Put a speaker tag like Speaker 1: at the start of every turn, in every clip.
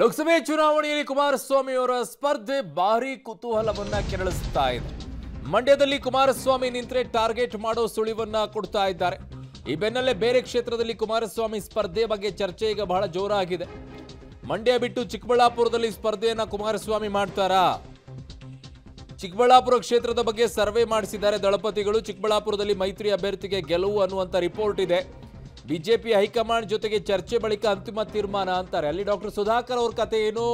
Speaker 1: ಲೋಕಸಭೆ ಚುನಾವಣೆಯಲ್ಲಿ ಕುಮಾರಸ್ವಾಮಿಯವರ ಸ್ಪರ್ಧೆ ಭಾರಿ ಕುತೂಹಲವನ್ನ ಕೆರಳಿಸ್ತಾ ಇದೆ ಮಂಡ್ಯದಲ್ಲಿ ಕುಮಾರಸ್ವಾಮಿ ನಿಂತರೆ ಟಾರ್ಗೆಟ್ ಮಾಡೋ ಸುಳಿವನ್ನ ಕೊಡ್ತಾ ಇದ್ದಾರೆ ಈ ಬೆನ್ನಲ್ಲೇ ಬೇರೆ ಕ್ಷೇತ್ರದಲ್ಲಿ ಕುಮಾರಸ್ವಾಮಿ ಸ್ಪರ್ಧೆ ಬಗ್ಗೆ ಚರ್ಚೆ ಈಗ ಬಹಳ ಜೋರಾಗಿದೆ ಮಂಡ್ಯ ಬಿಟ್ಟು ಚಿಕ್ಕಬಳ್ಳಾಪುರದಲ್ಲಿ ಸ್ಪರ್ಧೆಯನ್ನ ಕುಮಾರಸ್ವಾಮಿ ಮಾಡ್ತಾರಾ ಚಿಕ್ಕಬಳ್ಳಾಪುರ ಕ್ಷೇತ್ರದ ಬಗ್ಗೆ ಸರ್ವೆ ಮಾಡಿಸಿದ್ದಾರೆ ದಳಪತಿಗಳು ಚಿಕ್ಕಬಳ್ಳಾಪುರದಲ್ಲಿ ಮೈತ್ರಿ ಅಭ್ಯರ್ಥಿಗೆ ಗೆಲುವು ಅನ್ನುವಂಥ ರಿಪೋರ್ಟ್ ಇದೆ ಬಿಜೆಪಿ ಹೈಕಮಾಂಡ್ ಜೊತೆಗೆ ಚರ್ಚೆ ಬಳಿಕ ಅಂತಿಮ ತೀರ್ಮಾನ ಅಂತಾರೆ ಅಲ್ಲಿ ಡಾಕ್ಟರ್ ಸುಧಾಕರ್ ಅವ್ರ ಕತೆ ಏನು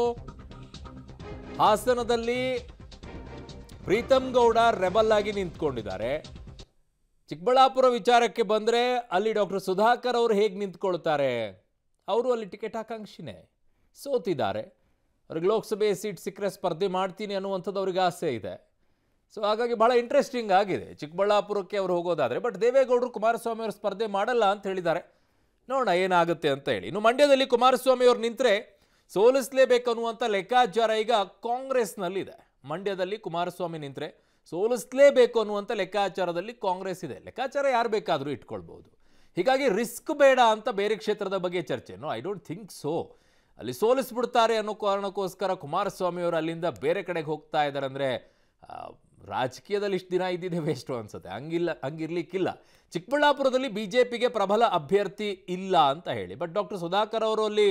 Speaker 1: ಹಾಸನದಲ್ಲಿ ಪ್ರೀತಮ್ ಗೌಡ ರೆಬಲ್ ಆಗಿ ನಿಂತ್ಕೊಂಡಿದ್ದಾರೆ ಚಿಕ್ಕಬಳ್ಳಾಪುರ ವಿಚಾರಕ್ಕೆ ಬಂದರೆ ಅಲ್ಲಿ ಡಾಕ್ಟರ್ ಸುಧಾಕರ್ ಅವರು ಹೇಗೆ ನಿಂತ್ಕೊಳ್ತಾರೆ ಅವರು ಅಲ್ಲಿ ಟಿಕೆಟ್ ಆಕಾಂಕ್ಷಿನೇ ಸೋತಿದ್ದಾರೆ ಅವ್ರಿಗೆ ಲೋಕಸಭೆ ಸೀಟ್ ಸಿಕ್ಕರೆ ಸ್ಪರ್ಧೆ ಮಾಡ್ತೀನಿ ಅನ್ನುವಂಥದ್ದು ಅವ್ರಿಗೆ ಆಸೆ ಇದೆ ಸೊ ಹಾಗಾಗಿ ಭಾಳ ಇಂಟ್ರೆಸ್ಟಿಂಗ್ ಆಗಿದೆ ಚಿಕ್ಕಬಳ್ಳಾಪುರಕ್ಕೆ ಅವರು ಹೋಗೋದಾದರೆ ಬಟ್ ದೇವೇಗೌಡರು ಕುಮಾರಸ್ವಾಮಿ ಅವರು ಸ್ಪರ್ಧೆ ಮಾಡಲ್ಲ ಅಂತ ಹೇಳಿದ್ದಾರೆ ನೋಡೋಣ ಏನಾಗುತ್ತೆ ಅಂತ ಹೇಳಿ ಇನ್ನು ಮಂಡ್ಯದಲ್ಲಿ ಕುಮಾರಸ್ವಾಮಿ ಅವರು ನಿಂತರೆ ಅನ್ನುವಂಥ ಲೆಕ್ಕಾಚಾರ ಈಗ ಕಾಂಗ್ರೆಸ್ನಲ್ಲಿದೆ ಮಂಡ್ಯದಲ್ಲಿ ಕುಮಾರಸ್ವಾಮಿ ನಿಂತರೆ ಸೋಲಿಸ್ಲೇಬೇಕು ಅನ್ನುವಂಥ ಲೆಕ್ಕಾಚಾರದಲ್ಲಿ ಕಾಂಗ್ರೆಸ್ ಇದೆ ಲೆಕ್ಕಾಚಾರ ಯಾರು ಬೇಕಾದರೂ ಇಟ್ಕೊಳ್ಬೋದು ಹೀಗಾಗಿ ರಿಸ್ಕ್ ಬೇಡ ಅಂತ ಬೇರೆ ಕ್ಷೇತ್ರದ ಬಗ್ಗೆ ಚರ್ಚೆ no I don't think so ಅಲ್ಲಿ ಸೋಲಿಸ್ಬಿಡ್ತಾರೆ ಅನ್ನೋ ಕಾರಣಕ್ಕೋಸ್ಕರ ಕುಮಾರಸ್ವಾಮಿ ಅವರು ಅಲ್ಲಿಂದ ಬೇರೆ ಕಡೆಗೆ ಹೋಗ್ತಾ ಇದ್ದಾರೆ ಅಂದರೆ ರಾಜಕೀಯದಲ್ಲಿ ಇಷ್ಟು ದಿನ ಇದ್ದಿದೆ ವೇಸ್ಟು ಅನಿಸುತ್ತೆ ಹಂಗಿಲ್ಲ ಹಂಗಿರ್ಲಿಕ್ಕಿಲ್ಲ ಚಿಕ್ಕಬಳ್ಳಾಪುರದಲ್ಲಿ ಬಿ ಜೆ ಪಿಗೆ ಪ್ರಬಲ ಅಭ್ಯರ್ಥಿ ಇಲ್ಲ ಅಂತ ಹೇಳಿ ಬಟ್ ಡಾಕ್ಟರ್ ಸುಧಾಕರ್ ಅವರು ಅಲ್ಲಿ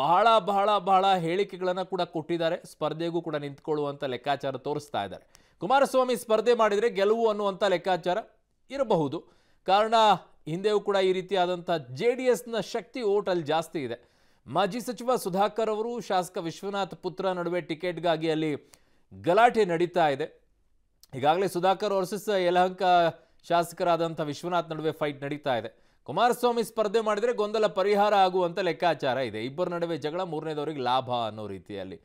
Speaker 1: ಬಹಳ ಬಹಳ ಬಹಳ ಹೇಳಿಕೆಗಳನ್ನು ಕೂಡ ಕೊಟ್ಟಿದ್ದಾರೆ ಸ್ಪರ್ಧೆಗೂ ಕೂಡ ನಿಂತ್ಕೊಳ್ಳುವಂಥ ಲೆಕ್ಕಾಚಾರ ತೋರಿಸ್ತಾ ಇದ್ದಾರೆ ಕುಮಾರಸ್ವಾಮಿ ಸ್ಪರ್ಧೆ ಮಾಡಿದರೆ ಗೆಲುವು ಅನ್ನುವಂಥ ಲೆಕ್ಕಾಚಾರ ಇರಬಹುದು ಕಾರಣ ಹಿಂದೆಯೂ ಕೂಡ ಈ ರೀತಿಯಾದಂಥ ಜೆ ಡಿ ಎಸ್ನ ಶಕ್ತಿ ಓಟಲ್ಲಿ ಜಾಸ್ತಿ ಇದೆ ಮಾಜಿ ಸಚಿವ ಸುಧಾಕರ್ ಅವರು ಶಾಸಕ ವಿಶ್ವನಾಥ್ ಪುತ್ರ ನಡುವೆ ಟಿಕೆಟ್ಗಾಗಿ ಅಲ್ಲಿ ಗಲಾಟೆ ನಡೀತಾ ಇದೆ ಈಗಾಗಲೇ ಸುಧಾಕರ್ ವರ್ಸಸ್ ಯಲಹಂಕ ಶಾಸಕರಾದಂಥ ವಿಶ್ವನಾಥ್ ನಡುವೆ ಫೈಟ್ ನಡೀತಾ ಇದೆ ಕುಮಾರಸ್ವಾಮಿ ಸ್ಪರ್ಧೆ ಮಾಡಿದರೆ ಗೊಂದಲ ಪರಿಹಾರ ಆಗುವಂಥ ಲೆಕ್ಕಾಚಾರ ಇದೆ ಇಬ್ಬರ ನಡುವೆ ಜಗಳ ಮೂರನೇದವರಿಗೆ ಲಾಭ ಅನ್ನೋ ರೀತಿಯಲ್ಲಿ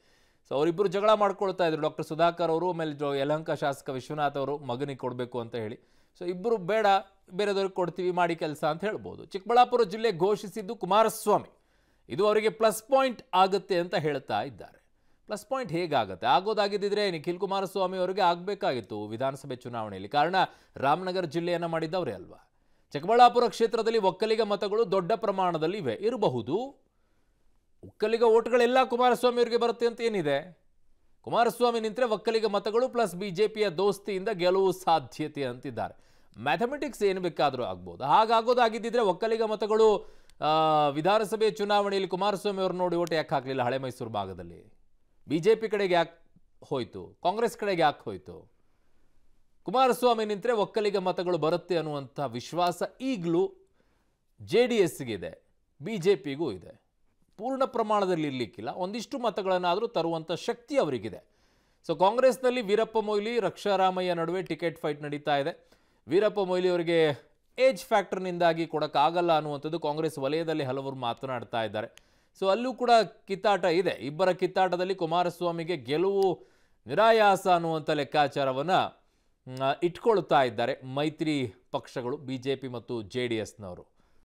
Speaker 1: ಸೊ ಅವರಿಬ್ಬರು ಜಗಳ ಮಾಡ್ಕೊಳ್ತಾ ಇದ್ರು ಡಾಕ್ಟರ್ ಸುಧಾಕರ್ ಅವರು ಆಮೇಲೆ ಜೋ ಯಲಹಂಕ ಶಾಸಕ ವಿಶ್ವನಾಥ್ ಅವರು ಮಗನಿಗೆ ಕೊಡಬೇಕು ಅಂತ ಹೇಳಿ ಸೊ ಇಬ್ಬರು ಬೇಡ ಬೇರೆದವ್ರಿಗೆ ಕೊಡ್ತೀವಿ ಮಾಡಿ ಕೆಲಸ ಅಂತ ಹೇಳ್ಬೋದು ಚಿಕ್ಕಬಳ್ಳಾಪುರ ಜಿಲ್ಲೆ ಘೋಷಿಸಿದ್ದು ಕುಮಾರಸ್ವಾಮಿ ಇದು ಅವರಿಗೆ ಪ್ಲಸ್ ಪಾಯಿಂಟ್ ಆಗುತ್ತೆ ಅಂತ ಹೇಳ್ತಾ ಇದ್ದಾರೆ ಪ್ಲಸ್ ಪಾಯಿಂಟ್ ಹೇಗಾಗುತ್ತೆ ಆಗೋದಾಗಿದ್ದರೆ ನಿಖಿಲ್ ಕುಮಾರಸ್ವಾಮಿ ಅವರಿಗೆ ಆಗಬೇಕಾಗಿತ್ತು ವಿಧಾನಸಭೆ ಚುನಾವಣೆಯಲ್ಲಿ ಕಾರಣ ರಾಮನಗರ ಜಿಲ್ಲೆಯನ್ನು ಮಾಡಿದ್ದವರೇ ಅಲ್ವಾ ಚಿಕ್ಕಬಳ್ಳಾಪುರ ಕ್ಷೇತ್ರದಲ್ಲಿ ಒಕ್ಕಲಿಗ ಮತಗಳು ದೊಡ್ಡ ಪ್ರಮಾಣದಲ್ಲಿ ಇವೆ ಇರಬಹುದು ಒಕ್ಕಲಿಗ ಓಟ್ಗಳೆಲ್ಲ ಕುಮಾರಸ್ವಾಮಿ ಅವರಿಗೆ ಬರುತ್ತೆ ಅಂತ ಏನಿದೆ ಕುಮಾರಸ್ವಾಮಿ ನಿಂತರೆ ಒಕ್ಕಲಿಗ ಮತಗಳು ಪ್ಲಸ್ ಬಿ ಜೆ ಪಿಯ ದೋಸ್ತಿಯಿಂದ ಗೆಲುವು ಸಾಧ್ಯತೆ ಅಂತಿದ್ದಾರೆ ಮ್ಯಾಥಮೆಟಿಕ್ಸ್ ಏನು ಬೇಕಾದರೂ ಆಗ್ಬೋದು ಹಾಗಾಗೋದಾಗಿದ್ದರೆ ಒಕ್ಕಲಿಗ ಮತಗಳು ವಿಧಾನಸಭೆ ಚುನಾವಣೆಯಲ್ಲಿ ಕುಮಾರಸ್ವಾಮಿ ಅವರು ನೋಡಿ ಓಟ್ ಯಾಕೆ ಹಾಕಲಿಲ್ಲ ಹಳೆ ಮೈಸೂರು ಭಾಗದಲ್ಲಿ ಬಿ ಜೆ ಪಿ ಕಡೆಗೆ ಯಾಕೆ ಹೋಯಿತು ಕಾಂಗ್ರೆಸ್ ಕಡೆಗೆ ಯಾಕೆ ಹೋಯಿತು ಕುಮಾರಸ್ವಾಮಿ ನಿಂತರೆ ಒಕ್ಕಲಿಗ ಮತಗಳು ಬರುತ್ತೆ ಅನ್ನುವಂಥ ವಿಶ್ವಾಸ ಈಗಲೂ ಜೆ ಡಿ ಎಸ್ಗಿದೆ ಬಿ ಜೆ ಪಿಗೂ ಇದೆ ಪೂರ್ಣ ಪ್ರಮಾಣದಲ್ಲಿ ಇರಲಿಕ್ಕಿಲ್ಲ ಒಂದಿಷ್ಟು ಮತಗಳನ್ನಾದರೂ ತರುವಂಥ ಶಕ್ತಿ ಅವರಿಗಿದೆ ಸೊ ಕಾಂಗ್ರೆಸ್ನಲ್ಲಿ ವೀರಪ್ಪ ಮೊಯ್ಲಿ ರಕ್ಷಾರಾಮಯ್ಯ ನಡುವೆ ಟಿಕೆಟ್ ಫೈಟ್ ನಡೀತಾ ಇದೆ ವೀರಪ್ಪ ಮೊಯ್ಲಿ ಅವರಿಗೆ ಏಜ್ ಫ್ಯಾಕ್ಟರ್ನಿಂದಾಗಿ ಕೊಡೋಕ್ಕಾಗಲ್ಲ ಅನ್ನುವಂಥದ್ದು ಕಾಂಗ್ರೆಸ್ ವಲಯದಲ್ಲಿ ಹಲವರು ಮಾತನಾಡ್ತಾ ಇದ್ದಾರೆ ಸೊ ಅಲ್ಲೂ ಕೂಡ ಕಿತ್ತಾಟ ಇದೆ ಇಬ್ಬರ ಕಿತ್ತಾಟದಲ್ಲಿ ಕುಮಾರಸ್ವಾಮಿಗೆ ಗೆಲುವು ನಿರಾಯಾಸ ಅನ್ನುವಂಥ ಲೆಕ್ಕಾಚಾರವನ್ನು ಇಟ್ಕೊಳ್ತಾ ಇದ್ದಾರೆ ಮೈತ್ರಿ ಪಕ್ಷಗಳು ಬಿ ಮತ್ತು ಜೆ ಡಿ